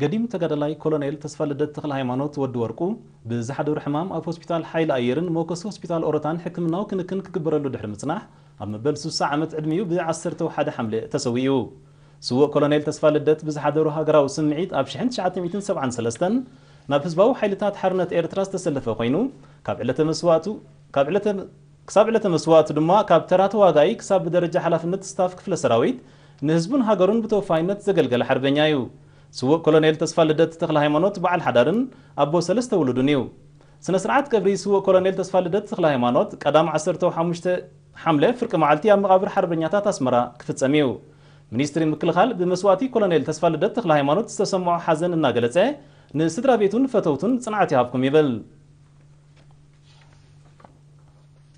قديم تقدلاي كولونيل تسفل دتخل هايمانوت ود ورقو بزحد الرحمام أو هوسبيتال حيل ايرن موكس هوسبيتال اورتان كن كبر ككبرلو دحر مصناح أما بلسو ساعة عمت ادميو ب 10 حمله تسويو سوق كولونيل تسفل دت بزحدور هاغراو سمعيت اب 1973 ናብ ህዝባዊ ሓይልታት ሓርነት ኤርትራ ዝተሰለፈ ኮይኑ ካብ ዕለተ መስዋእቱ ካብ كساب ክሳብ ዕለተ መስዋእቱ كاب ترات ተራ ተዋጋኢ درجة حلف النت ስታፍ ክፍለ ሰራዊት نهزبون ሃገሩን بتوفاينت ዘገልገለ ሓርበኛ حربنيايو سوق كولونيل تسفال لدت تخل هيمانوت بعل حدارن أبو سلست ولدنيو سنة سرعات كبري سوق كولونيل تسفال لدت تخل هيمانوت قدام عصرته حمشت حملة فرق معلتي أم غابر حرب نياتات أسمرا كفت سميو منيستري مكلخال بمسواتي كولونيل تسفال لدت تخل هيمانوت استسمع حزن الناقلة نسدرا بيتون فتوتون صنعتي هابكم يبل